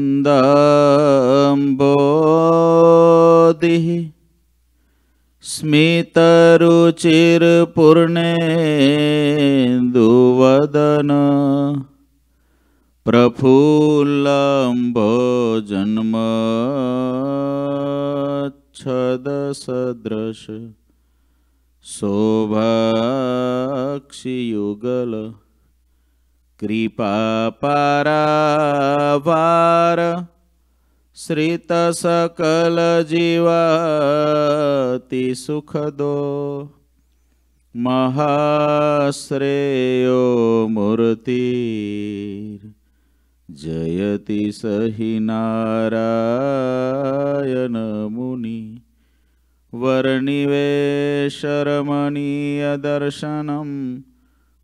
न्दम्बो दिः स्मितरुचिरपूर्णेन्दुवदन प्रफुल्लम्बो जन्मच्छदसदृश कृपापरावार श्रितसकलजीवति सुखदो महाश्रेयो मूर्तिर् जयति सहि नारायणमुनि वर्णिवेशरमणीयदर्शनम्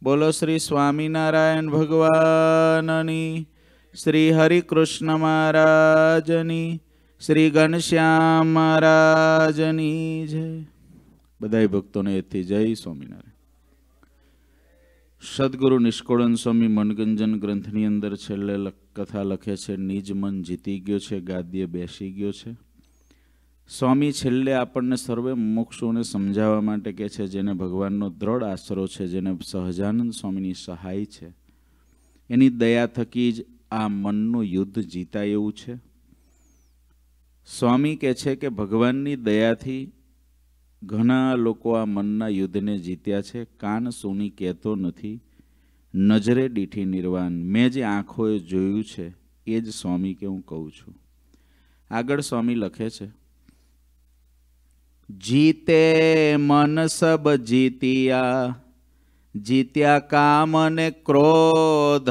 બોલો શ્રી સ્વામિનારાયણ ભગવાનની શ્રી હરિકૃષ્ણ મહારાજની શ્રી ઘનશ્યામ મહારાજની જય બધાય ભક્તોને એથી જય સ્વામિનારાયણ સદગુરુ નિષ્કોળન સ્વામી મનગંજન ગ્રંથની અંદર છેલ્લે કથા લખે છે નિજ મન જીતી ગયો છે ગાદ્ય બેસી ગયો છે સ્વામી છેલ્લે આપણને સર્વે મોક્ષોને સમજાવવા માટે કહે છે જેને ભગવાનનો દ્રઢ આશરો છે જેને સહજાનંદ સ્વામીની સહાય છે એની દયા થકી જ આ મનનું યુદ્ધ જીતાય એવું છે સ્વામી કહે છે કે ભગવાનની દયાથી ઘણા લોકો આ મનના યુદ્ધને જીત્યા છે કાન સોની કહેતો નથી નજરે દીઠી નિર્વાણ મેં જે આંખોએ જોયું છે એ જ સ્વામી કે હું કહું છું આગળ સ્વામી લખે છે જીતે મન સબ જીતિયા જીત્યા કામ ને ક્રોધ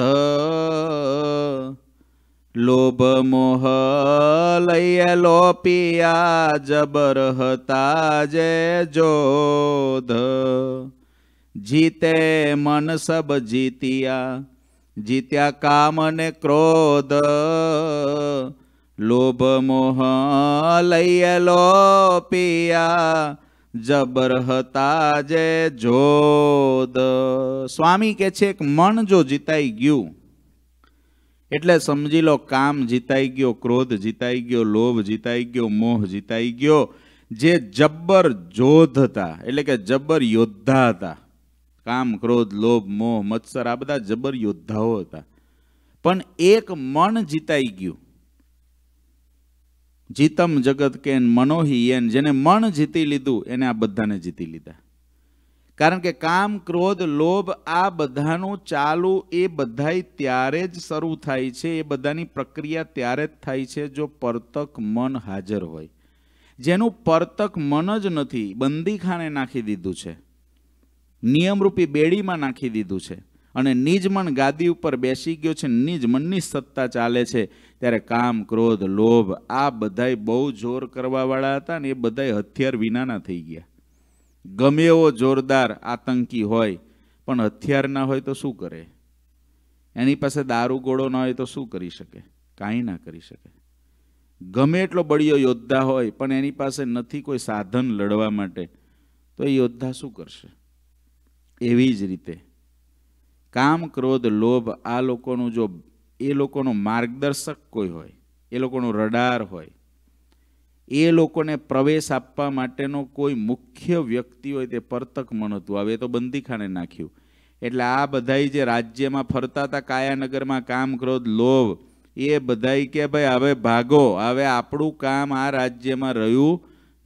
લોભ મોહ લઈએ લોપિયા જબર હતા જે જોધ જીતે મન સબ જીતિયા જીત્યા કામ ને ક્રોધ લોભ લઈ લો પિયા જબર હતા જે જોદ સ્વામી કે છે એક મન જો જીતાઈ ગયું એટલે સમજી લો કામ જીતાઈ ગયો ક્રોધ જીતાઈ ગયો લોભ જીતાઈ ગયો મોહ જીતાઈ ગયો જે જબ્બર જોધ હતા એટલે કે જબ્બર યોદ્ધા હતા કામ ક્રોધ લોભ મોહ મત્સર આ બધા જબર યોદ્ધાઓ હતા પણ એક મન જીતાઈ ગયું જીતમ જગત કેન મનોહી એન જેને મન જીતી લીધું એને આ બધાને જીતી લીધા કારણ કે કામ ક્રોધ લોભ આ બધાનું ચાલુ એ બધાય ત્યારે જ શરૂ થાય છે એ બધાની પ્રક્રિયા ત્યારે જ થાય છે જો પરતક મન હાજર હોય જેનું પરતક મન જ નથી બંદીખાને નાખી દીધું છે નિયમરૂપી બેડીમાં નાખી દીધું છે અને નિજમન ગાદી ઉપર બેસી ગયો છે નિજમનની સત્તા ચાલે છે ત્યારે કામ ક્રોધ લોભ આ બધાય બહુ જોર કરવાવાળા હતા ને એ બધાય હથિયાર વિનાના થઈ ગયા ગમે એવો જોરદાર આતંકી હોય પણ હથિયાર ના હોય તો શું કરે એની પાસે દારૂગોળો ના હોય તો શું કરી શકે કાંઈ ના કરી શકે ગમે એટલો બળિયો યોદ્ધા હોય પણ એની પાસે નથી કોઈ સાધન લડવા માટે તો એ યોદ્ધા શું કરશે એવી જ રીતે કામ ક્રોધ લોભ આ લોકોનું જો એ લોકોનો માર્ગદર્શક કોઈ હોય એ લોકોનો રડાર હોય એ લોકોને પ્રવેશ આપવા માટેનો કોઈ મુખ્ય વ્યક્તિ હોય તે પરતક મન હતું હવે તો બંદીખાને નાખ્યું એટલે આ બધાય જે રાજ્યમાં ફરતા હતા કાયાનગરમાં કામ ક્રોધ લોભ એ બધાય કે ભાઈ હવે ભાગો હવે આપણું કામ આ રાજ્યમાં રહ્યું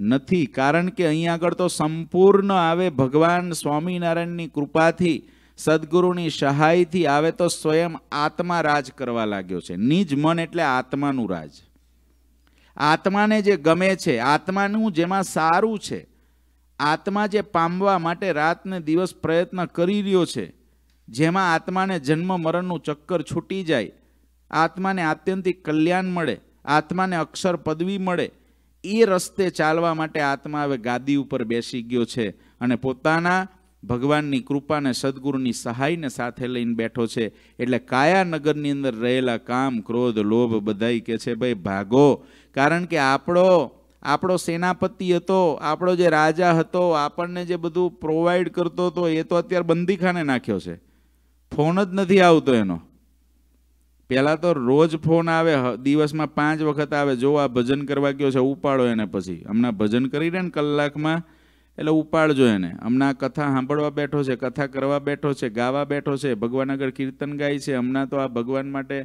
નથી કારણ કે અહીં આગળ તો સંપૂર્ણ આવે ભગવાન સ્વામિનારાયણની કૃપાથી સદગુરુની સહાયથી આવે તો સ્વયં આત્મા રાજ કરવા લાગ્યો છે નિજ મન એટલે આત્માનું રાજ આત્માને જે ગમે છે આત્માનું જેમાં સારું છે આત્મા જે પામવા માટે રાતને દિવસ પ્રયત્ન કરી રહ્યો છે જેમાં આત્માને જન્મ મરણનું ચક્કર છૂટી જાય આત્માને આત્યંતિક કલ્યાણ મળે આત્માને અક્ષર પદવી મળે એ રસ્તે ચાલવા માટે આત્મા હવે ગાદી ઉપર બેસી ગયો છે અને પોતાના ભગવાનની કૃપાને સદગુરુની સહાયને સાથે લઈને બેઠો છે એટલે કાયાનગરની અંદર રહેલા કામ ક્રોધ લોભ બધાય કે છે ભાઈ ભાગો કારણ કે આપણો આપણો સેનાપતિ હતો આપણો જે રાજા હતો આપણને જે બધું પ્રોવાઈડ કરતો હતો એ તો અત્યારે બંદીખાને નાખ્યો છે ફોન જ નથી આવતો એનો પહેલાં તો રોજ ફોન આવે દિવસમાં પાંચ વખત આવે જો આ ભજન કરવા ગયો છે ઉપાડો એને પછી હમણાં ભજન કરી દે ને કલાકમાં એટલે ઉપાડજો એને હમણાં કથા સાંભળવા બેઠો છે કથા કરવા બેઠો છે ગાવા બેઠો છે ભગવાન આગળ કીર્તન ગાય છે હમણાં તો આ ભગવાન માટે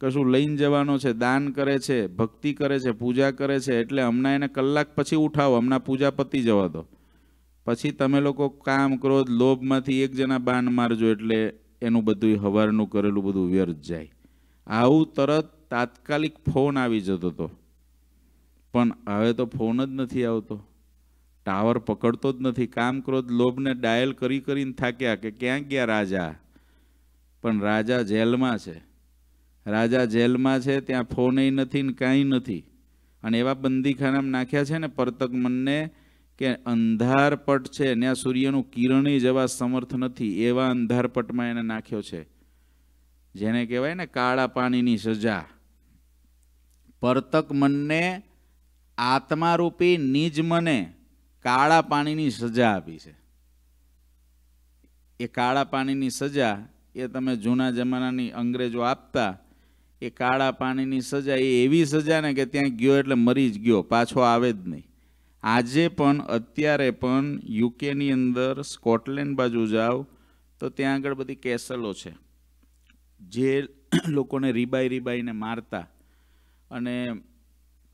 કશું લઈને જવાનો છે દાન કરે છે ભક્તિ કરે છે પૂજા કરે છે એટલે હમણાં એને કલાક પછી ઉઠાવો હમણાં પૂજા પતી જવા દો પછી તમે લોકો કામ કરો લોભમાંથી એક જણા બાન મારજો એટલે એનું બધું હવારનું કરેલું બધું વ્યર્થ જાય આવું તરત તાત્કાલિક ફોન આવી જતો હતો પણ હવે તો ફોન જ નથી આવતો ટાવર પકડતો જ નથી કામ ક્રોધ લોભને ડાયલ કરી કરીને થાક્યા કે ક્યાં ગયા રાજા પણ રાજા જેલમાં છે રાજા જેલમાં છે ત્યાં ફોને નથી ને કાંઈ નથી અને એવા બંદીખાનામાં નાખ્યા છે ને પરતક મનને કે અંધારપટ છે ત્યાં સૂર્યનું કિરણે જવા સમર્થ નથી એવા અંધારપટમાં એને નાખ્યો છે જેને કહેવાય ને કાળા પાણીની સજા પરતક મનને આત્મારૂપી નિજ મને કાળા પાણીની સજા આપી છે એ કાળા પાણીની સજા એ તમે જૂના જમાનાની અંગ્રેજો આપતા એ કાળા પાણીની સજા એ એવી સજા ને કે ત્યાં ગયો એટલે મરી જ ગયો પાછો આવે જ નહીં આજે પણ અત્યારે પણ યુકેની અંદર સ્કોટલેન્ડ બાજુ જાઓ તો ત્યાં આગળ બધી કેસલો છે જે લોકોને રીબાઈ રીબાઈને મારતા અને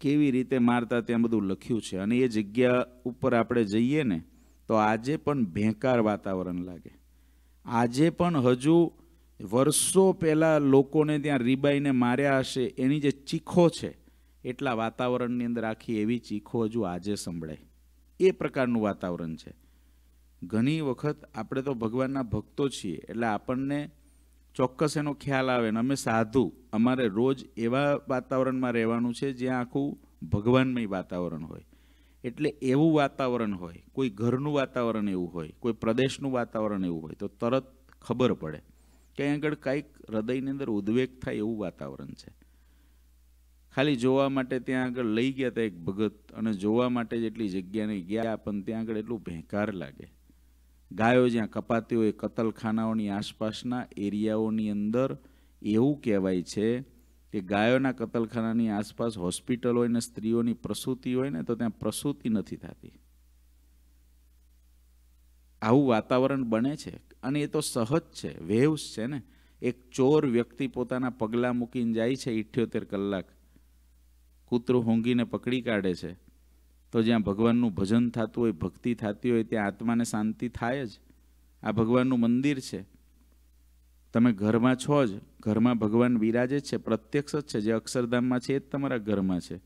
કેવી રીતે મારતા ત્યાં બધું લખ્યું છે અને એ જગ્યા ઉપર આપણે જઈએ ને તો આજે પણ ભેંકાર વાતાવરણ લાગે આજે પણ હજુ વર્ષો પહેલાં લોકોને ત્યાં રીબાઈને માર્યા હશે એની જે ચીખો છે એટલા વાતાવરણની અંદર આખી એવી ચીખો હજુ આજે સંભળાય એ પ્રકારનું વાતાવરણ છે ઘણી વખત આપણે તો ભગવાનના ભક્તો છીએ એટલે આપણને ચોક્કસ એનો ખ્યાલ આવે ને અમે સાધુ અમારે રોજ એવા વાતાવરણમાં રહેવાનું છે જ્યાં આખું ભગવાનમય વાતાવરણ હોય એટલે એવું વાતાવરણ હોય કોઈ ઘરનું વાતાવરણ એવું હોય કોઈ પ્રદેશનું વાતાવરણ એવું હોય તો તરત ખબર પડે કે આગળ કાંઈક હૃદયની અંદર ઉદ્વેગ થાય એવું વાતાવરણ છે ખાલી જોવા માટે ત્યાં આગળ લઈ ગયા હતા એક ભગત અને જોવા માટે જેટલી જગ્યાને ગયા પણ ત્યાં આગળ એટલું ભેંકાર લાગે ગાયો જ્યાં કપાતી હોય કતલખાનાઓની આસપાસના એરિયાઓની અંદર એવું કહેવાય છે કે ગાયોના કતલખાનાની આસપાસ હોસ્પિટલ હોય ને સ્ત્રીઓની પ્રસૂતિ હોય ને તો ત્યાં પ્રસૂતિ નથી થતી આવું વાતાવરણ બને છે અને એ તો સહજ છે વેવ્સ છે ને એક ચોર વ્યક્તિ પોતાના પગલાં મૂકીને જાય છે ઇઠ્યોતેર કલાક કૂતરું હોંગીને પકડી કાઢે છે તો જ્યાં ભગવાનનું ભજન થતું હોય ભક્તિ થતી હોય ત્યાં આત્માને શાંતિ થાય જ આ ભગવાનનું મંદિર છે તમે ઘરમાં છો જ ઘરમાં ભગવાન વિરાજે છે પ્રત્યક્ષ જ છે જે અક્ષરધામમાં છે એ જ તમારા ઘરમાં છે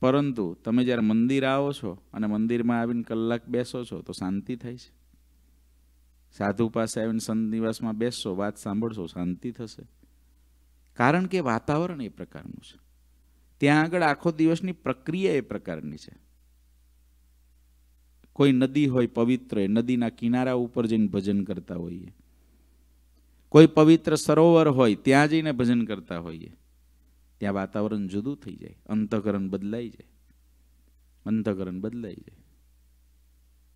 પરંતુ તમે જ્યારે મંદિર આવો છો અને મંદિરમાં આવીને કલાક બેસો છો તો શાંતિ થાય છે સાધુ પાસે આવીને સંત નિવાસમાં બેસશો વાત સાંભળશો શાંતિ થશે કારણ કે વાતાવરણ એ પ્રકારનું છે ત્યાં આગળ આખો દિવસની પ્રક્રિયા એ પ્રકારની છે કોઈ નદી હોય પવિત્ર નદીના કિનારા ઉપર જઈને ભજન કરતા હોઈએ કોઈ પવિત્ર સરોવર હોય ત્યાં જઈને ભજન કરતા હોઈએ ત્યાં વાતાવરણ જુદું થઈ જાય અંતઃકરણ બદલાઈ જાય અંતકરણ બદલાઈ જાય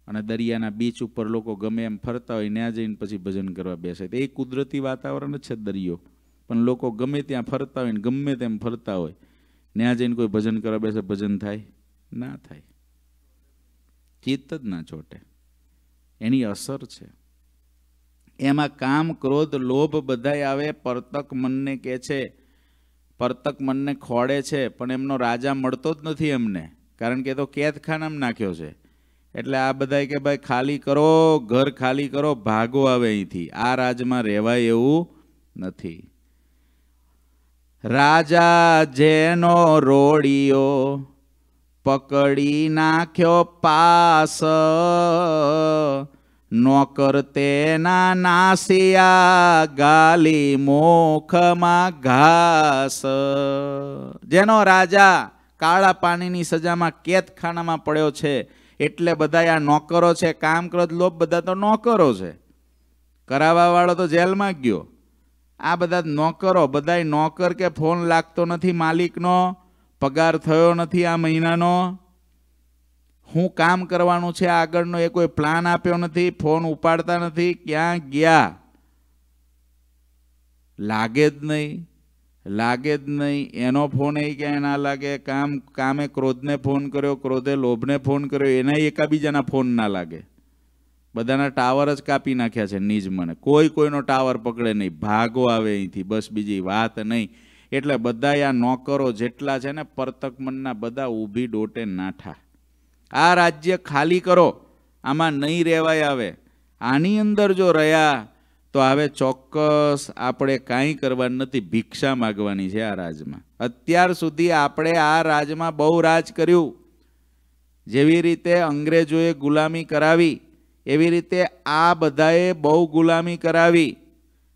અને દરિયાના બીચ ઉપર લોકો ગમે એમ ફરતા હોય ત્યાં જઈને પછી ભજન કરવા બેસે તો એ કુદરતી વાતાવરણ છે દરિયો પણ લોકો ગમે ત્યાં ફરતા હોય ને ગમે તેમ ફરતા હોય ત્યાં જઈને કોઈ ભજન કરવા બેસે ભજન થાય ના થાય ચિત્ત જ ના ચોટે એની અસર છે એમાં કામ ક્રોધ લોભ બધાય આવે પરતક મનને કે છે પરતક મનને ખોડે છે પણ એમનો રાજા મળતો જ નથી એમને કારણ કે તો કેદખાનામાં નાખ્યો છે એટલે આ બધાય કે ભાઈ ખાલી કરો ઘર ખાલી કરો ભાગો આવે અહીંથી આ રાજમાં રહેવાય એવું નથી રાજા જેનો રોડિયો પકડી નાખ્યો પાસ નોકર તેના નાસિયા ગાલી મોખમાં ઘાસ જેનો રાજા કાળા પાણીની સજામાં કેદખાનામાં પડ્યો છે એટલે બધા આ નોકરો છે કામ કરો લોભ બધા તો નોકરો છે કરાવવાવાળો તો જેલમાં ગયો આ બધા નોકરો બધાય નોકર કે ફોન લાગતો નથી માલિકનો પગાર થયો નથી આ મહિનાનો હું કામ કરવાનું છે આગળનો એ કોઈ પ્લાન આપ્યો નથી ફોન ઉપાડતા નથી ક્યાં ગયા લાગે જ નહીં લાગે જ નહીં એનો ફોન એ ક્યાંય ના લાગે કામ કામે ક્રોધને ફોન કર્યો ક્રોધે લોભને ફોન કર્યો એના એકાબીજાના ફોન ના લાગે બધાના ટાવર જ કાપી નાખ્યા છે નિજ મને કોઈ કોઈનો ટાવર પકડે નહીં ભાગો આવે અહીંથી બસ બીજી વાત નહીં એટલે બધા આ નોકરો જેટલા છે ને પરતક મનના બધા ઊભી ડોટે નાઠા આ રાજ્ય ખાલી કરો આમાં નહીં રહેવાય આવે આની અંદર જો રહ્યા તો હવે ચોક્કસ આપણે કાંઈ કરવાનું નથી ભિક્ષા માગવાની છે આ રાજમાં અત્યાર સુધી આપણે આ રાજમાં બહુ રાજ કર્યું જેવી રીતે અંગ્રેજોએ ગુલામી કરાવી એવી રીતે આ બધાએ બહુ ગુલામી કરાવી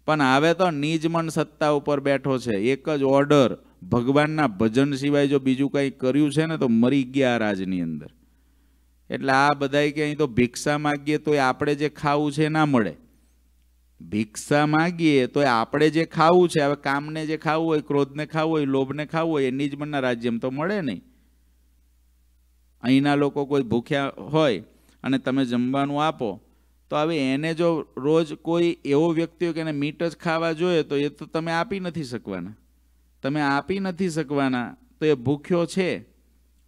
પણ હવે તો નિજમન સત્તા ઉપર બેઠો છે એક જ ઓર્ડર ભગવાનના ભજન સિવાય જો બીજું કંઈ કર્યું છે ને તો મરી ગયા રાજની અંદર એટલે આ બધાય કે અહીં તો ભિક્ષા માગીએ તો એ આપણે જે ખાવું છે ના મળે ભિક્ષા માગીએ તો એ આપણે જે ખાવું છે હવે કામને જે ખાવું હોય ક્રોધને ખાવું હોય લોભને ખાવું હોય એ નિજ મનના રાજ્યમાં તો મળે નહીં અહીંના લોકો કોઈ ભૂખ્યા હોય અને તમે જમવાનું આપો તો હવે એને જો રોજ કોઈ એવો વ્યક્તિ હોય કે એને મીટ જ ખાવા જોઈએ તો એ તો તમે આપી નથી શકવાના તમે આપી નથી શકવાના તો એ ભૂખ્યો છે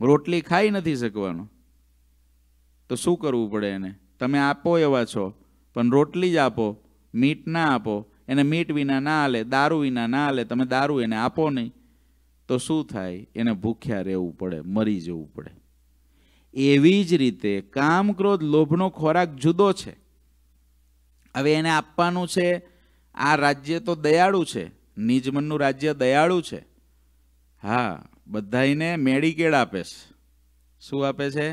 રોટલી ખાઈ નથી શકવાનો તો શું કરવું પડે એને તમે આપો એવા છો પણ રોટલી જ આપો મીટ ના આપો એને મીટ વિના ના હાલે દારૂ વિના ના હાલે તમે દારૂ એને આપો નહીં તો શું થાય એને ભૂખ્યા રહેવું પડે મરી જવું પડે એવી જ રીતે કામ ક્રોધ લોભનો ખોરાક જુદો છે હવે એને આપવાનું છે આ રાજ્ય તો દયાળુ છે નિજમનનું રાજ્ય દયાળુ છે હા બધાઈને મેડિકેડ આપે છે શું આપે છે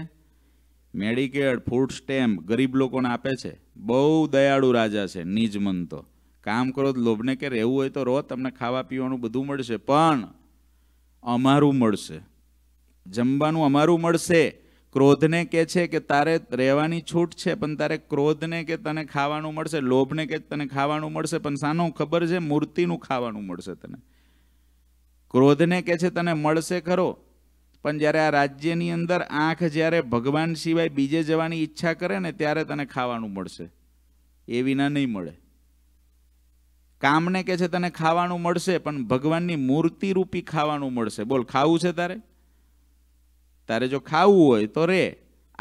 મેડિકેડ ફૂડ સ્ટેમ્પ ગરીબ લોકોને આપે છે બહુ દયાળુ રાજા છે નિજમન તો કામ કરો લોભને કે રહેવું હોય તો રહો તમને ખાવા પીવાનું બધું મળશે પણ અમારું મળશે જમવાનું અમારું મળશે ક્રોધને કહે છે કે તારે રહેવાની છૂટ છે પણ તારે ક્રોધને કે તને ખાવાનું મળશે લોભને કે તને ખાવાનું મળશે પણ સાનો ખબર છે મૂર્તિનું ખાવાનું મળશે તને ક્રોધને કહે છે તને મળશે ખરો પણ જ્યારે આ રાજ્યની અંદર આંખ જ્યારે ભગવાન સિવાય બીજે જવાની ઈચ્છા કરે ને ત્યારે તને ખાવાનું મળશે એ વિના નહીં મળે કામને કહે છે તને ખાવાનું મળશે પણ ભગવાનની મૂર્તિ રૂપી ખાવાનું મળશે બોલ ખાવું છે તારે તારે જો ખાવું હોય તો રે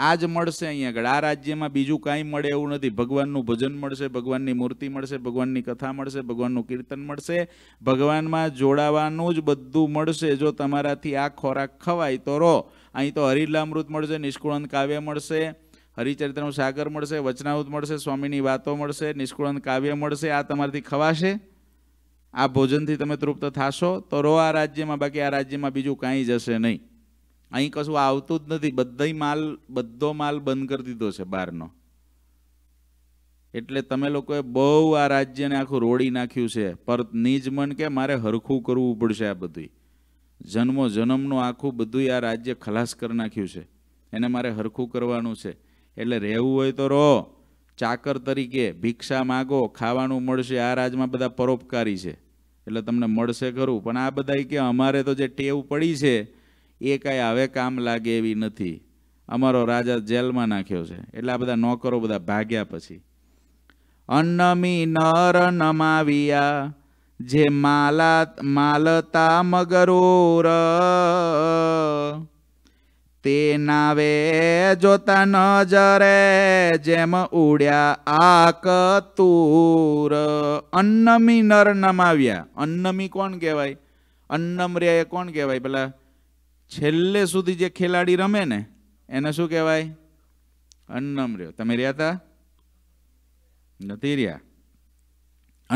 આ જ મળશે અહીંયા આગળ આ રાજ્યમાં બીજું કાંઈ મળે એવું નથી ભગવાનનું ભજન મળશે ભગવાનની મૂર્તિ મળશે ભગવાનની કથા મળશે ભગવાનનું કીર્તન મળશે ભગવાનમાં જોડાવાનું જ બધું મળશે જો તમારાથી આ ખોરાક ખવાય તો રો અહીં તો હરિલામૃત મળશે નિષ્કુળંત કાવ્ય મળશે હરિચરિત્રનું સાગર મળશે વચનાવૃત મળશે સ્વામીની વાતો મળશે નિષ્કુળંત કાવ્ય મળશે આ તમારાથી ખવાશે આ ભોજનથી તમે તૃપ્ત થાશો તો રો આ રાજ્યમાં બાકી આ રાજ્યમાં બીજું કાંઈ જશે નહીં અહીં કશું આવતું જ નથી બધા માલ બધો માલ બંધ કરી દીધો છે બહારનો એટલે તમે લોકોએ બહુ આ રાજ્યને આખું રોડી નાખ્યું છે પર નિજ મન કે મારે હરખું કરવું પડશે આ બધું જન્મો જન્મનું આખું બધું આ રાજ્ય ખલાસ કરી નાખ્યું છે એને મારે હરખું કરવાનું છે એટલે રહેવું હોય તો રહો ચાકર તરીકે ભિક્ષા માગો ખાવાનું મળશે આ રાજમાં બધા પરોપકારી છે એટલે તમને મળશે ખરું પણ આ બધા કે અમારે તો જે ટેવ પડી છે એ કાંઈ હવે કામ લાગે એવી નથી અમારો રાજા જેલમાં નાખ્યો છે એટલે આ બધા નોકરો બધા ભાગ્યા પછી અન્નમી નર નમાવ્યા જે માલા માલતા મગરૂર તે નાવે જોતા નજરે જેમ ઉડ્યા આક તુર અન્નમી નર નમાવ્યા અન્નમી કોણ કહેવાય અન્નમ રે કોણ કહેવાય પેલા છેલ્લે સુધી જે ખેલાડી રમે ને એને શું કહેવાય અન્નમ રહ્યો તમે રહ્યા હતા નથી રહ્યા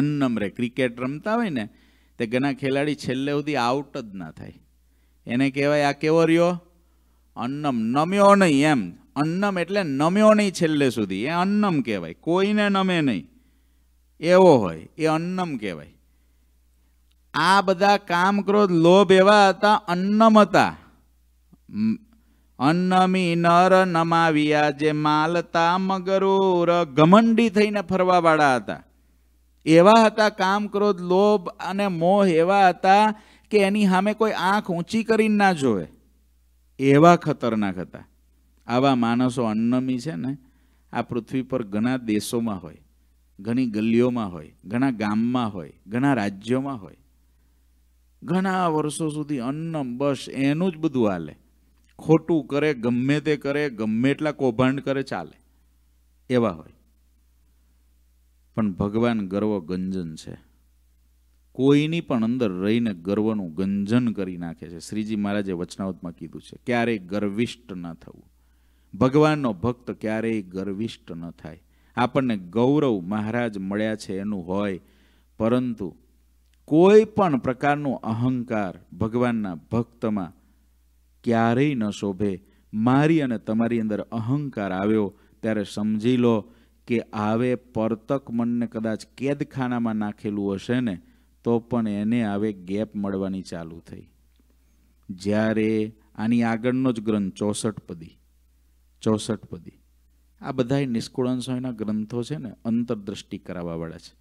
અન્નમ રે ક્રિકેટ રમતા હોય ને તે ઘણા ખેલાડી છેલ્લે સુધી આઉટ જ ના થાય એને કહેવાય આ કેવો રહ્યો અન્નમ નમ્યો નહીં એમ અન્નમ એટલે નમ્યો નહીં છેલ્લે સુધી એ અન્નમ કહેવાય કોઈને નમે નહીં એવો હોય એ અન્નમ કહેવાય આ બધા કામ ક્રોધ લોભ એવા હતા અન્નમ હતા અન્નમી નર નમાવ્યા જે માલતા મગરોર ઘમંડી થઈને ફરવાવાળા હતા એવા હતા કામ ક્રોધ લોભ અને મોહ એવા હતા કે એની સામે કોઈ આંખ ઊંચી કરીને ના જોવે એવા ખતરનાક હતા આવા માણસો અન્નમી છે ને આ પૃથ્વી પર ઘણા દેશોમાં હોય ઘણી ગલીઓમાં હોય ઘણા ગામમાં હોય ઘણા રાજ્યોમાં હોય ઘણા વર્ષો સુધી અન્નમ બસ એનું જ બધું હાલે ખોટું કરે ગમે તે કરે ગમે એટલા કૌભાંડ કરે ચાલે એવા હોય પણ ભગવાન ગર્વ ગંજન છે કોઈની પણ અંદર રહીને ગર્વનું ગંજન કરી નાખે છે શ્રીજી મહારાજે વચનાવતમાં કીધું છે ક્યારેય ગર્વિષ્ઠ ન થવું ભગવાનનો ભક્ત ક્યારેય ગર્વિષ્ઠ ન થાય આપણને ગૌરવ મહારાજ મળ્યા છે એનું હોય પરંતુ કોઈ પણ પ્રકારનો અહંકાર ભગવાનના ભક્તમાં ક્યારેય ન શોભે મારી અને તમારી અંદર અહંકાર આવ્યો ત્યારે સમજી લો કે આવે પરતક મનને કદાચ કેદખાનામાં નાખેલું હશે ને તો પણ એને આવે ગેપ મળવાની ચાલુ થઈ જ્યારે આની આગળનો જ ગ્રંથ ચોસઠ પદી ચોસઠ પદી આ બધા નિષ્કુળાંશોના ગ્રંથો છે ને અંતરદ્રષ્ટિ કરાવવાવાળા છે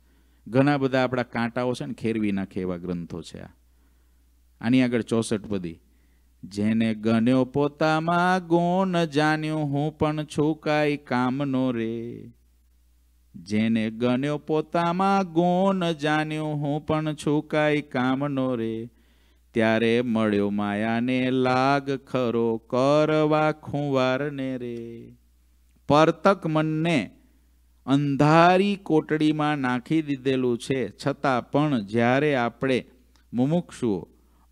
ઘણા બધા આપણા કાંટાઓ છે ને ખેરવી નાખે એવા ગ્રંથો છે આ આની આગળ ચોસઠ પદી જેને ગણ્યો પોતામાં ગુણ જાણ્યું હું પણ છું કાંઈ કામનો રે જેને ગણ્યો પોતામાં ગુણ જાણ્યું હું પણ છું કાંઈ કામનો રે ત્યારે મળ્યો માયાને લાગ ખરો કરવા ખુંવારને રે પરતક મનને અંધારી કોટડીમાં નાખી દીધેલું છે છતાં પણ જ્યારે આપણે મુમુક્ષુઓ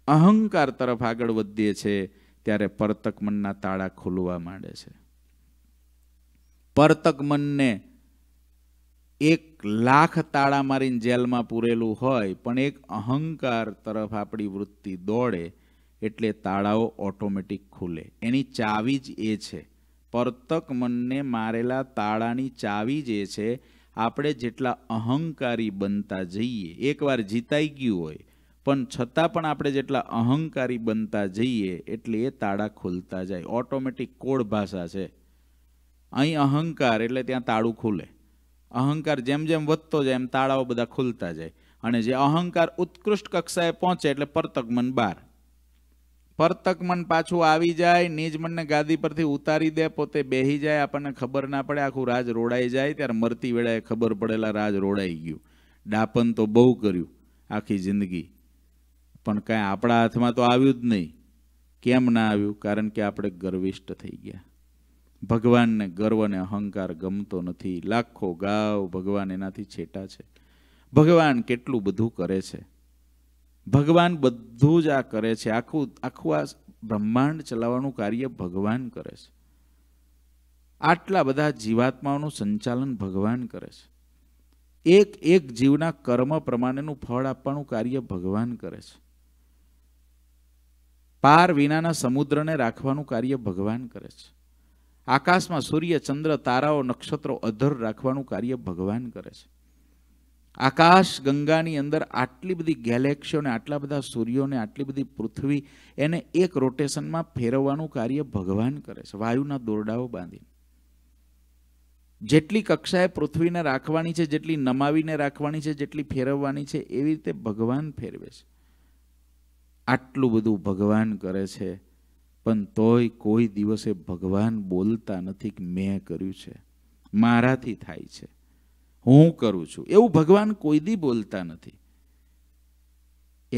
અહંકાર તરફ આગળ વધીએ છીએ ત્યારે પરતક મનના તાળા ખુલવા માંડે છે પરતક મનને એક લાખ તાળા મારીને જેલમાં પૂરેલું હોય પણ એક અહંકાર તરફ આપણી વૃત્તિ દોડે એટલે તાળાઓ ઓટોમેટિક ખુલે એની ચાવી જ એ છે પરતક મનને મારેલા તાળાની ચાવી જ એ છે આપણે જેટલા અહંકારી બનતા જઈએ એકવાર જીતાઈ ગયું હોય પણ છતાં પણ આપણે જેટલા અહંકારી બનતા જઈએ એટલે એ તાળા ખુલતા જાય ઓટોમેટિક કોડ ભાષા છે અહીં અહંકાર એટલે ત્યાં તાળું ખુલે અહંકાર જેમ જેમ વધતો જાય એમ તાળાઓ બધા ખુલતા જાય અને જે અહંકાર ઉત્કૃષ્ટ કક્ષાએ પહોંચે એટલે પરતકમન મન બહાર પરતક પાછું આવી જાય નિજ મનને ગાદી પરથી ઉતારી દે પોતે બેહી જાય આપણને ખબર ના પડે આખું રાજ રોડાઈ જાય ત્યારે મરતી વેળાએ ખબર પડેલા રાજ રોડાઈ ગયું ડાપન તો બહુ કર્યું આખી જિંદગી પણ કાંઈ આપણા હાથમાં તો આવ્યું જ નહીં કેમ ના આવ્યું કારણ કે આપણે ગર્વિષ્ઠ થઈ ગયા ભગવાનને ગર્વ અને અહંકાર ગમતો નથી લાખો ગાવ ભગવાન એનાથી છેટા છે ભગવાન કેટલું બધું કરે છે ભગવાન બધું જ આ કરે છે આખું આખું આ બ્રહ્માંડ ચલાવવાનું કાર્ય ભગવાન કરે છે આટલા બધા જીવાત્માઓનું સંચાલન ભગવાન કરે છે એક એક જીવના કર્મ પ્રમાણેનું ફળ આપવાનું કાર્ય ભગવાન કરે છે પાર વિનાના સમુદ્રને રાખવાનું કાર્ય ભગવાન કરે છે આકાશમાં સૂર્ય ચંદ્ર તારાઓ નક્ષત્રો અધર રાખવાનું કાર્ય ભગવાન કરે છે આકાશ ગંગાની અંદર આટલી બધી ગેલેક્સીઓને આટલા બધા સૂર્યોને આટલી બધી પૃથ્વી એને એક રોટેશનમાં ફેરવવાનું કાર્ય ભગવાન કરે છે વાયુના દોરડાઓ બાંધીને જેટલી કક્ષાએ પૃથ્વીને રાખવાની છે જેટલી નમાવીને રાખવાની છે જેટલી ફેરવવાની છે એવી રીતે ભગવાન ફેરવે છે આટલું બધું ભગવાન કરે છે પણ તોય કોઈ દિવસે ભગવાન બોલતા નથી કે મેં કર્યું છે મારાથી થાય છે હું કરું છું એવું ભગવાન કોઈ દી બોલતા નથી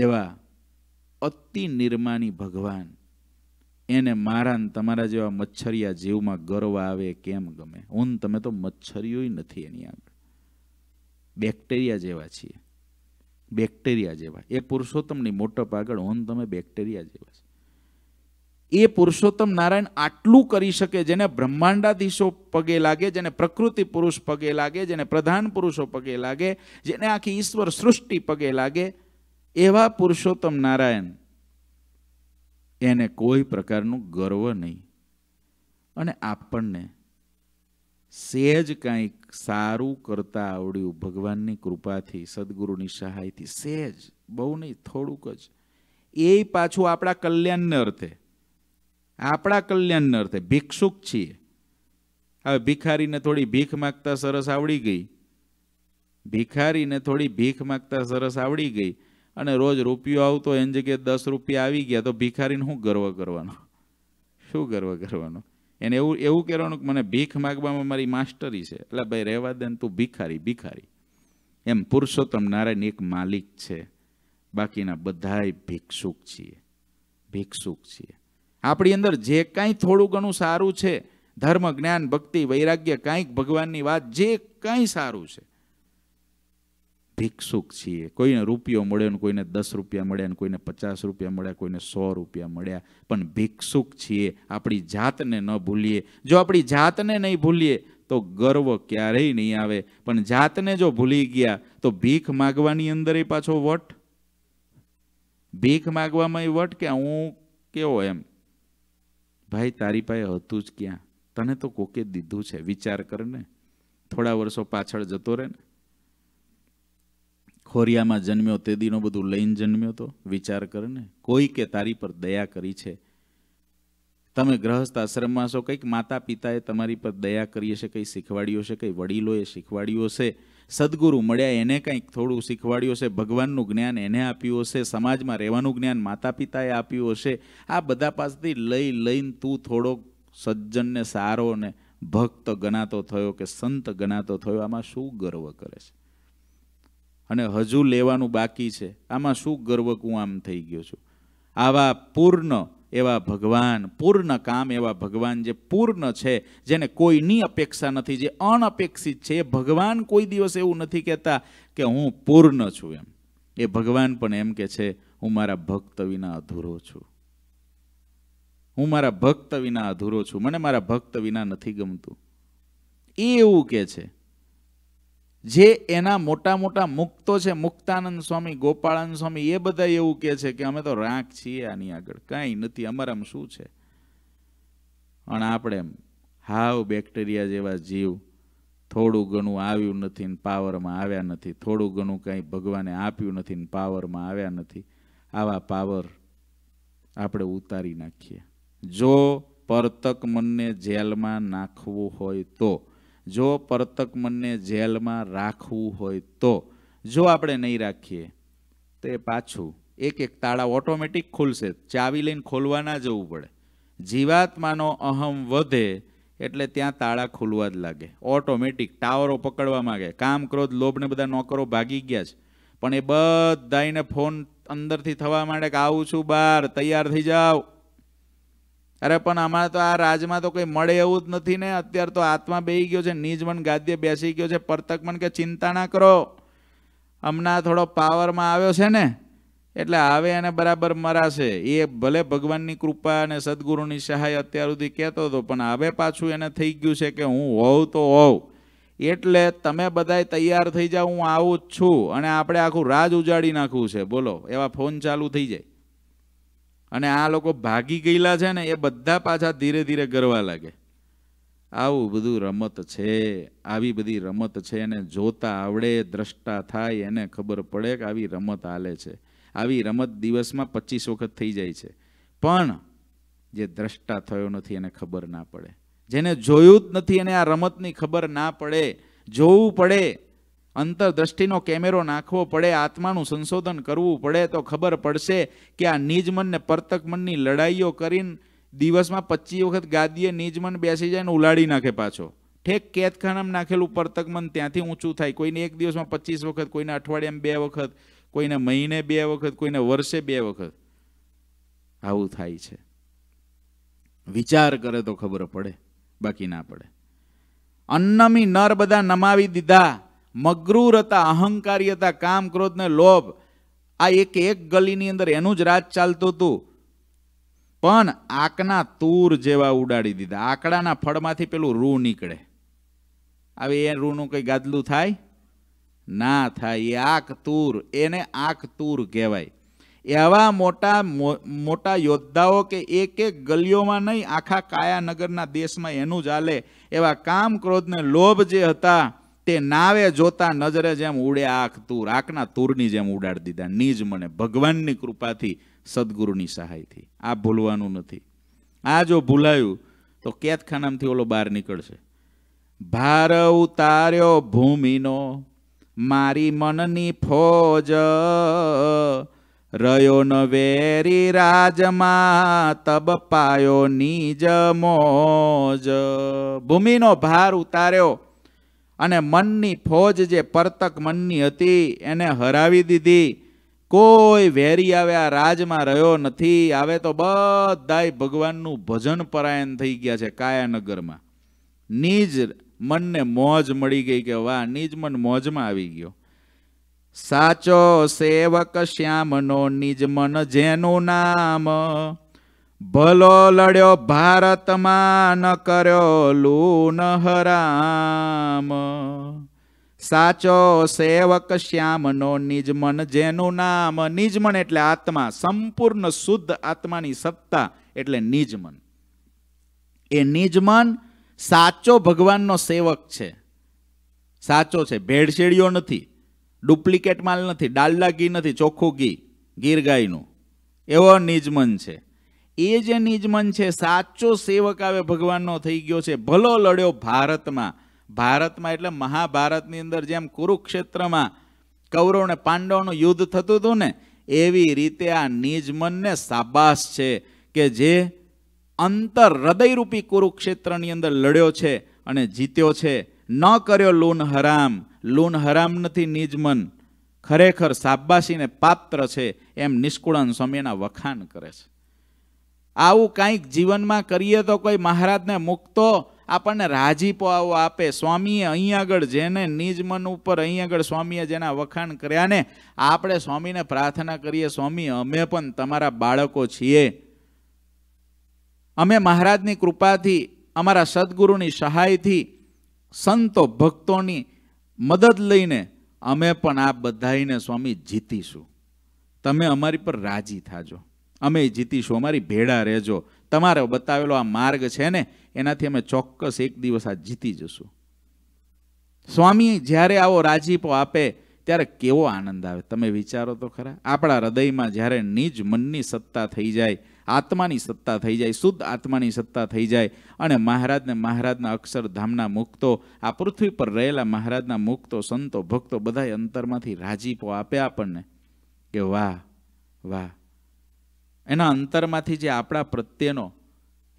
એવા અતિ નિર્માની ભગવાન એને મારા તમારા જેવા મચ્છરિયા જીવમાં ગર્વ આવે કેમ ગમે હું તમે તો મચ્છરીઓ નથી એની આગળ બેક્ટેરિયા જેવા છીએ બેક્ટેરિયા જેવા એ પુરુષોત્તમની મોટો પાગળ ઓન તમે બેક્ટેરિયા જેવા છે એ પુરુષોત્તમ નારાયણ આટલું કરી શકે જેને બ્રહ્માંડાધીશો પગે લાગે જેને પ્રકૃતિ પુરુષ પગે લાગે જેને પ્રધાન પુરુષો પગે લાગે જેને આખી ઈશ્વર સૃષ્ટિ પગે લાગે એવા પુરુષોત્તમ નારાયણ એને કોઈ પ્રકારનું ગર્વ નહીં અને આપણને સહેજ કાંઈક સારું કરતા આવડ્યું ભગવાનની કૃપાથી સદગુરુની સહાયથી સહેજ બહુ નહીં થોડુંક જ એ પાછું આપણા કલ્યાણને અર્થે આપણા કલ્યાણને અર્થે ભિક્ષુક છીએ હવે ભિખારીને થોડી ભીખ માગતા સરસ આવડી ગઈ ભિખારીને થોડી ભીખ માગતા સરસ આવડી ગઈ અને રોજ રૂપિયો આવતો એની જગ્યાએ દસ રૂપિયા આવી ગયા તો ભિખારીને શું ગર્વ કરવાનો શું ગર્વ કરવાનો એને એવું એવું કહેવાનું કે મને ભીખ માગવામાં મારી માસ્ટરી છે એટલે ભાઈ રહેવા દે ને તું ભિખારી ભિખારી એમ પુરુષોત્તમ નારાયણ એક માલિક છે બાકીના બધાય ભિક્ષુક છીએ ભિક્ષુક છીએ આપણી અંદર જે કાંઈ થોડું ઘણું સારું છે ધર્મ જ્ઞાન ભક્તિ વૈરાગ્ય કાંઈક ભગવાનની વાત જે કાંઈ સારું છે ભિક્ષુક છીએ કોઈને રૂપિયો મળ્યો ને કોઈને દસ રૂપિયા મળ્યા ને કોઈને પચાસ રૂપિયા મળ્યા કોઈને સો રૂપિયા મળ્યા પણ ભિક્ષુક છીએ આપણી જાતને ન ભૂલીએ જો આપણી જાતને નહીં ભૂલીએ તો ગર્વ ક્યારેય નહીં આવે પણ જાતને જો ભૂલી ગયા તો ભીખ માગવાની અંદર પાછો વટ ભીખ માગવામાં વટ કે હું કેવો એમ ભાઈ તારી પાસે હતું જ ક્યાં તને તો કોકે દીધું છે વિચાર કરને થોડા વર્ષો પાછળ જતો રહે ને ખોરિયામાં જન્મ્યો તે દિનો બધું લઈને જન્મ્યો તો વિચાર કર ને કોઈ કે તારી પર દયા કરી છે તમે ગ્રહસ્થ આશ્રમમાં છો કંઈક માતા પિતાએ તમારી પર દયા કરી હશે કંઈ શીખવાડ્યું હશે કંઈ વડીલોએ શીખવાડ્યું હશે સદગુરુ મળ્યા એને કંઈક થોડું શીખવાડ્યું હશે ભગવાનનું જ્ઞાન એને આપ્યું હશે સમાજમાં રહેવાનું જ્ઞાન માતા પિતાએ આપ્યું હશે આ બધા પાસેથી લઈ લઈને તું થોડોક સજ્જનને સારો ને ભક્ત ગણાતો થયો કે સંત ગણાતો થયો આમાં શું ગર્વ કરે છે અને હજુ લેવાનું બાકી છે આમાં શું ગર્વ હું આમ થઈ ગયો છું આવા પૂર્ણ એવા ભગવાન પૂર્ણ કામ એવા ભગવાન જે પૂર્ણ છે જેને કોઈની અપેક્ષા નથી જે અનઅપેક્ષિત છે એ ભગવાન કોઈ દિવસ એવું નથી કહેતા કે હું પૂર્ણ છું એમ એ ભગવાન પણ એમ કે છે હું મારા ભક્ત વિના અધૂરો છું હું મારા ભક્ત વિના અધૂરો છું મને મારા ભક્ત વિના નથી ગમતું એ એવું કહે છે જે એના મોટા મોટા મુક્તો છે મુક્તાનંદ સ્વામી ગોપાળાનંદ સ્વામી એ બધા એવું કે છે કે અમે તો રાખ છીએ આની આગળ કાંઈ નથી અમારામાં શું છે પણ આપણે એમ હાવ બેક્ટેરિયા જેવા જીવ થોડું ઘણું આવ્યું નથી ને પાવરમાં આવ્યા નથી થોડું ઘણું કાંઈ ભગવાને આપ્યું નથી ને પાવરમાં આવ્યા નથી આવા પાવર આપણે ઉતારી નાખીએ જો પરતક મનને જેલમાં નાખવું હોય તો જો પરતક મનને જેલમાં રાખવું હોય તો જો આપણે નહીં રાખીએ તો એ પાછું એક એક તાળા ઓટોમેટિક ખુલશે ચાવી લઈને ખોલવા ના જવું પડે જીવાત્માનો અહમ વધે એટલે ત્યાં તાળા ખુલવા જ લાગે ઓટોમેટિક ટાવરો પકડવા માંગે કામ ક્રોધ લોભને બધા નોકરો ભાગી ગયા છે પણ એ બધાને ફોન અંદરથી થવા માંડે કે આવું છું બહાર તૈયાર થઈ જાઓ અરે પણ અમારે તો આ રાજમાં તો કંઈ મળે એવું જ નથી ને અત્યારે તો આત્મા બેહી ગયો છે નિજમન ગાદ્ય બેસી ગયો છે પરતક મન કે ચિંતા ના કરો હમણાં થોડો પાવરમાં આવ્યો છે ને એટલે આવે એને બરાબર મરાશે એ ભલે ભગવાનની કૃપા અને સદગુરુની સહાય અત્યાર સુધી કહેતો હતો પણ હવે પાછું એને થઈ ગયું છે કે હું હોઉં તો હોઉં એટલે તમે બધાય તૈયાર થઈ જાઓ હું આવું જ છું અને આપણે આખું રાજ ઉજાડી નાખવું છે બોલો એવા ફોન ચાલુ થઈ જાય અને આ લોકો ભાગી ગયેલા છે ને એ બધા પાછા ધીરે ધીરે ગરવા લાગે આવું બધું રમત છે આવી બધી રમત છે એને જોતા આવડે દ્રષ્ટા થાય એને ખબર પડે કે આવી રમત હાલે છે આવી રમત દિવસમાં પચીસ વખત થઈ જાય છે પણ જે દ્રષ્ટા થયો નથી એને ખબર ના પડે જેને જોયું જ નથી એને આ રમતની ખબર ના પડે જોવું પડે અંતરદ્રષ્ટિનો કેમેરો નાખવો પડે આત્માનું સંશોધન કરવું પડે તો ખબર પડશે કે આ નિજમન ને પરતક મનની લડાઈઓ કરીને દિવસમાં પચીસ વખત ગાદીએ નિજમન બેસી જાય ને ઉલાડી નાખે પાછો ઠેક કેદખાનામાં નાખેલું પરતક મન ત્યાંથી ઊંચું થાય કોઈને એક દિવસમાં પચીસ વખત કોઈને અઠવાડિયામાં બે વખત કોઈને મહિને બે વખત કોઈને વર્ષે બે વખત આવું થાય છે વિચાર કરે તો ખબર પડે બાકી ના પડે અન્નમી નર બધા નમાવી દીધા હતા અહંકારી હતા કામ ક્રોધને લોભ આ એક એક ગલીની અંદર એનું જ રાજ ચાલતું હતું પણ આંકના તૂર જેવા ઉડાડી દીધા આંકડાના ફળમાંથી પેલું રૂ નીકળે હવે એ રૂનું કંઈ ગાદલું થાય ના થાય એ આંક તૂર એને આક તૂર કહેવાય એવા મોટા મોટા યોદ્ધાઓ કે એક એક ગલીઓમાં નહીં આખા કાયાનગરના દેશમાં એનું જ હાલે એવા કામ ક્રોધને લોભ જે હતા તે નાવે જોતા નજરે જેમ ઉડે આખ તૂર રાખના તૂરની જેમ ઉડાડી દીધા નિજ મને ભગવાનની કૃપાથી સદગુરુની સહાયથી આ ભૂલવાનું નથી આ જો ભૂલાયું તો કેદખાનામાંથી ઓલો બહાર નીકળશે ભાર ઉતાર્યો ભૂમિનો મારી મનની ફોજ રયો ન વેરી રાજમાં તબ પાયો નિજ મોજ ભૂમિનો ભાર ઉતાર્યો અને મનની ફોજ જે પરતક મનની હતી એને હરાવી દીધી કોઈ વેરી આવે આ રાજમાં રહ્યો નથી આવે તો બધાય ભગવાનનું ભજન પરાયણ થઈ ગયા છે કાયાનગરમાં નિજ મનને મોજ મળી ગઈ કે વાહ નિજ મન મોજમાં આવી ગયો સાચો સેવક શ્યામનો નિજ મન જેનું નામ ભલો લડ્યો ભારતમાં ન કર્યો લૂન હરામ સાચો સેવક શ્યામનો નિજમન જેનું નામ નિજમન એટલે આત્મા સંપૂર્ણ શુદ્ધ આત્માની સત્તા એટલે નિજમન એ નિજમન સાચો ભગવાનનો સેવક છે સાચો છે ભેળસેળીઓ નથી ડુપ્લિકેટ માલ નથી ડાલડા ઘી નથી ચોખ્ખું ઘી ગીર ગાયનું એવો નિજમન છે એ જે નિજમન છે સાચો સેવક આવે ભગવાનનો થઈ ગયો છે ભલો લડ્યો ભારતમાં ભારતમાં એટલે મહાભારતની અંદર જેમ કુરુક્ષેત્રમાં કૌરવ અને પાંડવનું યુદ્ધ થતું હતું ને એવી રીતે આ નિજમનને સાબાસ છે કે જે અંતર હૃદયરૂપી કુરુક્ષેત્રની અંદર લડ્યો છે અને જીત્યો છે ન કર્યો લૂન હરામ લૂન હરામ નથી નિજમન ખરેખર સાબાસીને પાત્ર છે એમ નિષ્કુળાન સ્વામી વખાણ કરે છે આવું કંઈક જીવનમાં કરીએ તો કોઈ મહારાજને મૂકતો આપણને રાજીપો આવો આપે સ્વામીએ અહીં આગળ જેને નિજ મન ઉપર અહીં આગળ સ્વામીએ જેના વખાણ કર્યા ને આપણે સ્વામીને પ્રાર્થના કરીએ સ્વામી અમે પણ તમારા બાળકો છીએ અમે મહારાજની કૃપાથી અમારા સદગુરુની સહાયથી સંતો ભક્તોની મદદ લઈને અમે પણ આ બધાઈને સ્વામી જીતીશું તમે અમારી પર રાજી થાજો અમે જીતીશું અમારી ભેળા રહેજો તમારો બતાવેલો આ માર્ગ છે ને એનાથી અમે ચોક્કસ એક દિવસ આ જીતી જશું સ્વામી જ્યારે આવો રાજીપો આપે ત્યારે કેવો આનંદ આવે તમે વિચારો તો ખરા આપણા હૃદયમાં જ્યારે નિજ મનની સત્તા થઈ જાય આત્માની સત્તા થઈ જાય શુદ્ધ આત્માની સત્તા થઈ જાય અને મહારાજને મહારાજના અક્ષરધામના મુક્તો આ પૃથ્વી પર રહેલા મહારાજના મુક્તો સંતો ભક્તો બધાય અંતરમાંથી રાજીપો આપે આપણને કે વાહ વાહ એના અંતરમાંથી જે આપણા પ્રત્યેનો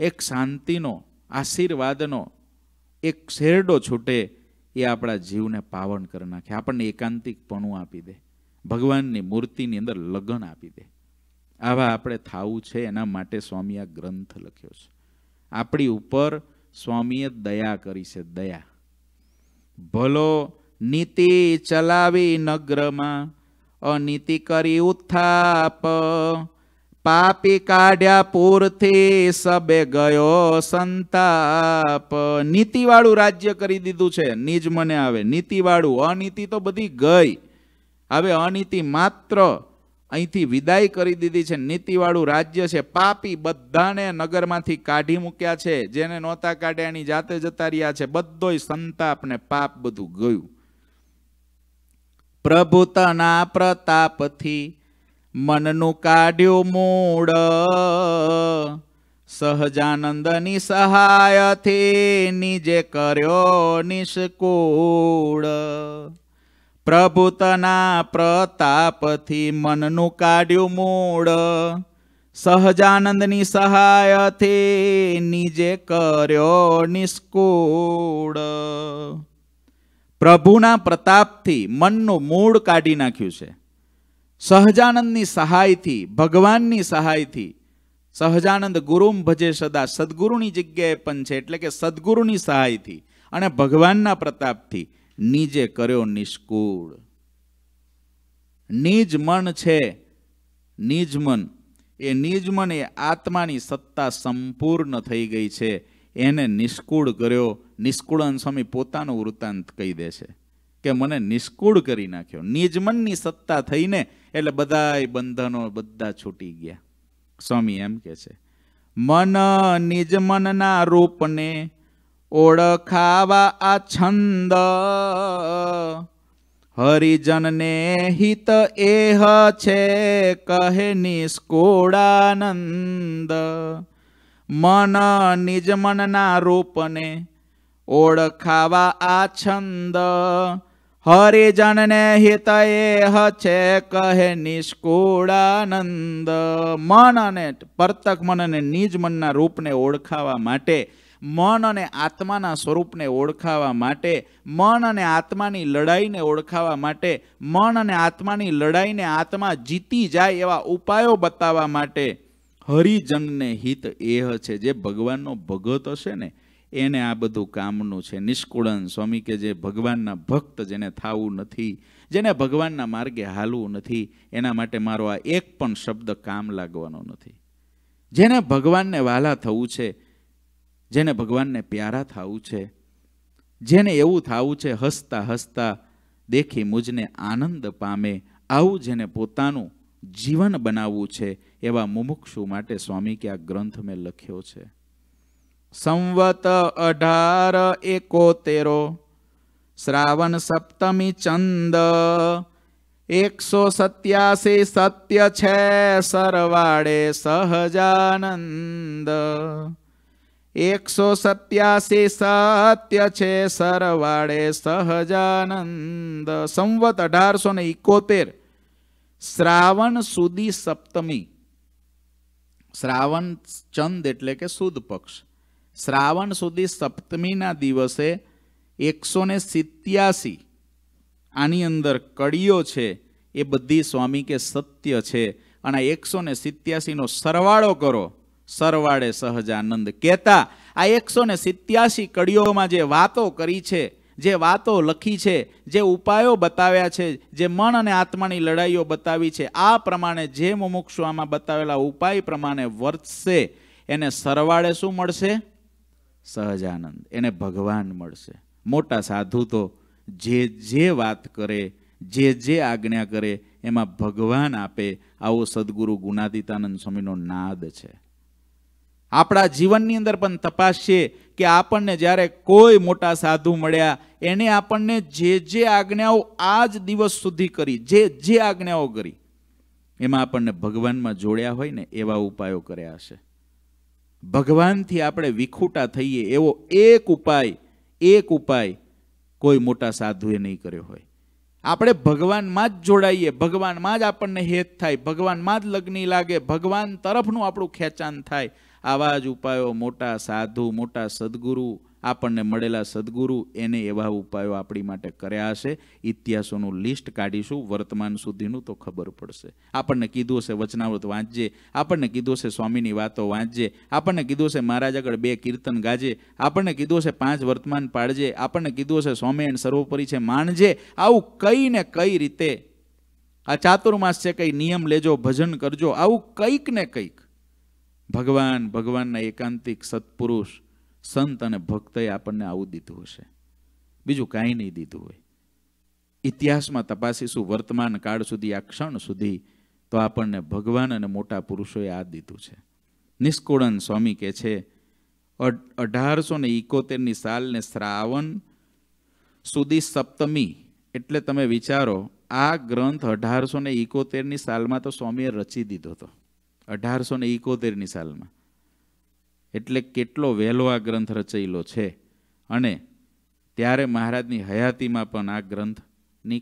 એક શાંતિનો આશીર્વાદનો એક શેરડો છૂટે એ આપણા જીવને પાવન કરી નાખે આપણને એકાંતિકપણું આપી દે ભગવાનની મૂર્તિની અંદર લગ્ન આપી દે આવા આપણે થાવું છે એના માટે સ્વામી આ ગ્રંથ લખ્યો છે આપણી ઉપર સ્વામીએ દયા કરી છે દયા ભલો નીતિ ચલાવી નગ્રમાં અનીતિ કરી ઉથાપ પાપી કાઢ્યા પૂરથી સબે ગયો સંતાપ નીતિવાળું રાજ્ય કરી દીધું છે નિજ મને આવે નીતિવાળું અનીતિ તો બધી ગઈ હવે અનીતિ માત્ર અહીંથી વિદાય કરી દીધી છે નીતિવાળું રાજ્ય છે પાપી બધાને નગરમાંથી કાઢી મૂક્યા છે જેને નોતા કાઢ્યા એની જાતે જતા રહ્યા છે બધોય સંતાપ ને પાપ બધું ગયું પ્રભુતાના પ્રતાપથી મનનું કાઢ્યું મૂળ સહજાનંદની સહાયથી નિજે કર્યો નિષ્કૂળ પ્રભુતના પ્રતાપથી મનનું કાઢ્યું મૂળ સહજાનંદની સહાયથી નિજે કર્યો નિષ્કૂળ પ્રભુના પ્રતાપથી મનનું મૂળ કાઢી નાખ્યું છે સહજાનંદની સહાયથી ભગવાનની સહાયથી સહજાનંદ ગુરુમ ભજે સદા સદગુરુની જગ્યાએ પણ છે એટલે કે સદગુરુની સહાયથી અને ભગવાનના પ્રતાપથી નિજે કર્યો નિષ્કુળ નિજ મન છે નિજ મન એ નિજ મન એ આત્માની સત્તા સંપૂર્ણ થઈ ગઈ છે એને નિષ્કુળ કર્યો નિષ્કુળન સ્વામી પોતાનું વૃત્તાંત કહી દે છે કે મને નિષ્કુળ કરી નાખ્યો નિજમનની સત્તા થઈને એટલે બધાય બંધનો બધા છૂટી ગયા સ્વામી એમ કે છે મન નિજમનના રૂપને ઓળખાવા આ છંદ હરિજનને હિત એહ છે કહે નિષ્કોળાનંદ મન નિજમનના રૂપને ઓળખાવા આ છંદ હરિજનને હિતયે હછે કહે નિષ્કુળાનંદ મન અને પરતક મન અને નિજ મનના રૂપને ઓળખાવા માટે મન અને આત્માના સ્વરૂપને ઓળખાવા માટે મન અને આત્માની લડાઈને ઓળખાવા માટે મન અને આત્માની લડાઈને આત્મા જીતી જાય એવા ઉપાયો બતાવવા માટે હરિજનને હિત એહ છે જે ભગવાનનો ભગત હશે ને એને આ બધું કામનું છે નિષ્કુળન સ્વામી કે જે ભગવાનના ભક્ત જેને થવું નથી જેને ભગવાનના માર્ગે હાલવું નથી એના માટે મારો આ એક પણ શબ્દ કામ લાગવાનો નથી જેને ભગવાનને વાલા થવું છે જેને ભગવાનને પ્યારા થવું છે જેને એવું થવું છે હસતા હસતા દેખી મુજને આનંદ પામે આવું જેને પોતાનું જીવન બનાવવું છે એવા મુમુક્ષુ માટે સ્વામી કે આ ગ્રંથ મેં લખ્યો છે સંવત અઢાર એકોતેરો શ્રાવણ સપ્તમી ચંદ એકસો સત્યાસી સત્ય છે સરવાળે સહજાનંદ એકસો સત્યાસી સત્ય છે સરવાળે સહજાનંદ સંવત અઢારસો ને ઇકોતેર શ્રાવણ સુધી સપ્તમી શ્રાવણ ચંદ એટલે કે સુદ પક્ષ શ્રાવણ સુધી સપ્તમીના દિવસે એકસો ને સિત્યાસી આની અંદર કડીઓ છે એ બધી સ્વામી કે સત્ય છે અને એકસો ને સિત્યાસીનો સરવાળો કરો સરવાળે સહજાનંદ કહેતા આ એકસો ને સિત્યાસી કડીઓમાં જે વાતો કરી છે જે વાતો લખી છે જે ઉપાયો બતાવ્યા છે જે મન અને આત્માની લડાઈઓ બતાવી છે આ પ્રમાણે જે મુમુક્ષુ આમાં બતાવેલા ઉપાય પ્રમાણે વર્તશે એને સરવાળે શું મળશે સહજાનંદ એને ભગવાન મળશે મોટા સાધુ તો જે જે વાત કરે જે જે આજ્ઞા કરે એમાં ભગવાન આપે આવો સદગુરુ ગુણાતીતાનંદ સ્વામીનો નાદ છે આપણા જીવનની અંદર પણ તપાસીએ કે આપણને જ્યારે કોઈ મોટા સાધુ મળ્યા એને આપણને જે જે આજ્ઞાઓ આ જ દિવસ સુધી કરી જે જે આજ્ઞાઓ કરી એમાં આપણને ભગવાનમાં જોડ્યા હોય ને એવા ઉપાયો કર્યા હશે ભગવાનથી આપણે વિખૂટા થઈએ એવો એક ઉપાય એક ઉપાય કોઈ મોટા સાધુએ નહીં કર્યો હોય આપણે ભગવાનમાં જ જોડાઈએ ભગવાનમાં જ આપણને હેત થાય ભગવાનમાં જ લગ્ની લાગે ભગવાન તરફનું આપણું ખેંચાણ થાય આવા જ ઉપાયો મોટા સાધુ મોટા સદગુરુ આપણને મળેલા સદગુરુ એને એવા ઉપાયો આપણી માટે કર્યા હશે ઇતિહાસોનું લિસ્ટ કાઢીશું વર્તમાન સુધીનું તો ખબર પડશે આપણને કીધું હશે વચનાવૃત વાંચજે આપણને કીધું હશે સ્વામીની વાતો વાંચજે આપણને કીધું હશે મહારાજ આગળ બે કીર્તન ગાજે આપણને કીધું હશે પાંચ વર્તમાન પાડજે આપણને કીધું હશે સ્વામિયન સર્વોપરી છે માણજે આવું કઈ ને કઈ રીતે આ ચાતુર્માસ છે કંઈ નિયમ લેજો ભજન કરજો આવું કંઈક ને કંઈક ભગવાન ભગવાનના એકાંતિક સત્પુરુષ સંત અને ભક્તએ આપણને આવું દીધું હશે બીજું કાંઈ નહીં દીધું હોય ઇતિહાસમાં તપાસીશું વર્તમાન કાળ સુધી આ ક્ષણ સુધી તો આપણને ભગવાન અને મોટા પુરુષોએ આ દીધું છે નિષ્કુળન સ્વામી કહે છે અઢારસો ને ઇકોતેરની સાલને શ્રાવણ સુધી સપ્તમી એટલે તમે વિચારો આ ગ્રંથ અઢારસો ને ઇકોતેરની સાલમાં તો સ્વામીએ રચી દીધો હતો અઢારસો ને ઇકોતેરની સાલમાં એટલે કેટલો વહેલો આ ગ્રંથ રચાયેલો છે અને ત્યારે મહારાજની હયાતીમાં પણ આ ગ્રંથની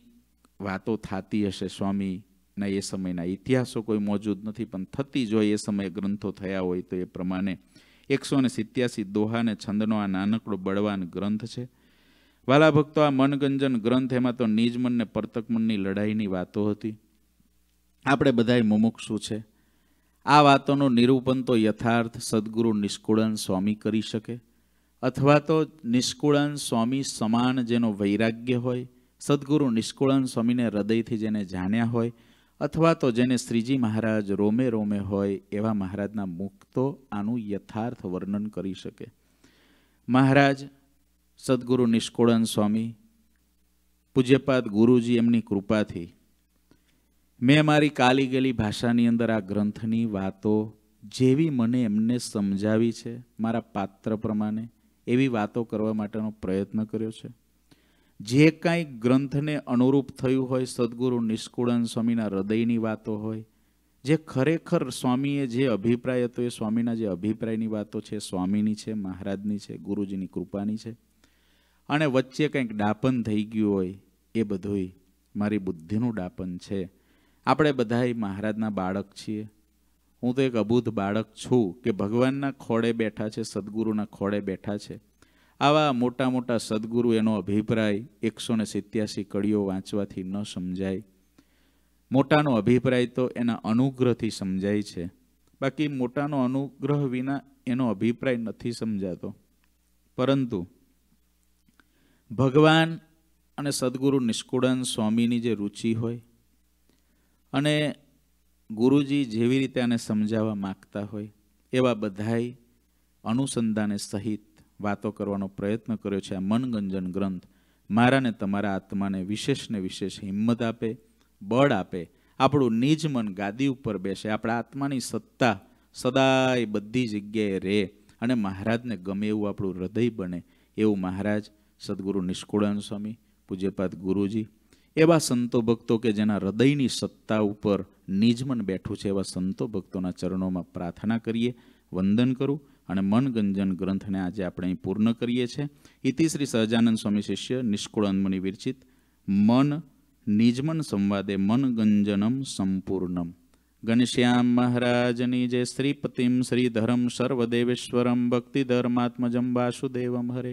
વાતો થતી હશે સ્વામીના એ સમયના ઇતિહાસો કોઈ મોજૂદ નથી પણ થતી જો એ સમયે ગ્રંથો થયા હોય તો એ પ્રમાણે એકસો ને સિત્યાસી દોહાને છંદનો આ નાનકડો બળવાન ગ્રંથ છે વાલા ભક્તો આ મનગંજન ગ્રંથ એમાં તો નિજ મન ને પરતક લડાઈની વાતો હતી આપણે બધાએ મુમુક્ષુ છે આ વાતોનું નિરૂપણ તો યથાર્થ સદગુરુ નિષ્કુળન સ્વામી કરી શકે અથવા તો નિષ્કુળન સ્વામી સમાન જેનો વૈરાગ્ય હોય સદગુરુ નિષ્કુળન સ્વામીને હૃદયથી જેને જાણ્યા હોય અથવા તો જેને શ્રીજી મહારાજ રોમે રોમે હોય એવા મહારાજના મુક્તો આનું યથાર્થ વર્ણન કરી શકે મહારાજ સદગુરુ નિષ્કુળન સ્વામી પૂજ્યપાદ ગુરુજી એમની કૃપાથી મેં મારી કાલી ગયેલી ભાષાની અંદર આ ગ્રંથની વાતો જેવી મને એમને સમજાવી છે મારા પાત્ર પ્રમાણે એવી વાતો કરવા માટેનો પ્રયત્ન કર્યો છે જે કાંઈ ગ્રંથને અનુરૂપ થયું હોય સદગુરુ નિષ્કુળન સ્વામીના હૃદયની વાતો હોય જે ખરેખર સ્વામીએ જે અભિપ્રાય હતો એ સ્વામીના જે અભિપ્રાયની વાતો છે સ્વામીની છે મહારાજની છે ગુરુજીની કૃપાની છે અને વચ્ચે કંઈક ડાપન થઈ ગયું હોય એ બધુંય મારી બુદ્ધિનું ડાપન છે આપણે બધાય મહારાજના બાળક છીએ હું તો એક અબૂધ બાળક છું કે ભગવાનના ખોળે બેઠા છે સદગુરુના ખોળે બેઠા છે આવા મોટા મોટા સદગુરુ એનો અભિપ્રાય એકસો ને સિત્યાસી કડીઓ વાંચવાથી ન સમજાય મોટાનો અભિપ્રાય તો એના અનુગ્રહથી સમજાય છે બાકી મોટાનો અનુગ્રહ વિના એનો અભિપ્રાય નથી સમજાતો પરંતુ ભગવાન અને સદગુરુ નિષ્કુળાન સ્વામીની જે રુચિ હોય અને ગુરુજી જેવી રીતે આને સમજાવવા માગતા હોય એવા બધાએ અનુસંધાને સહિત વાતો કરવાનો પ્રયત્ન કર્યો છે આ મનગંજન ગ્રંથ મારાને તમારા આત્માને વિશેષને વિશેષ હિંમત આપે બળ આપે આપણું નિજ મન ગાદી ઉપર બેસે આપણા આત્માની સત્તા સદાય બધી જગ્યાએ રહે અને મહારાજને ગમે એવું આપણું હૃદય બને એવું મહારાજ સદગુરુ નિષ્કુળાન સ્વામી પૂજ્યપાદ ગુરુજી એવા સંતો ભક્તો કે જેના હૃદયની સત્તા ઉપર નિજમન બેઠું છે એવા સંતો ભક્તોના ચરણોમાં પ્રાર્થના કરીએ વંદન કરું અને મનગંજન ગ્રંથને આજે આપણે અહીં પૂર્ણ કરીએ છીએ ઇતિ શ્રી સહજાનંદ સ્વામી શિષ્ય નિષ્કુળ અન્મની વિરચિત મન નિજમન સંવાદે મનગંજનમ સંપૂર્ણમ ગણશ્યામ મહારાજની જે શ્રીપતિમ શ્રીધરમ સર્વદેવેશ્વરમ ભક્તિધર્માત્મજમ વાસુદેવમ હરે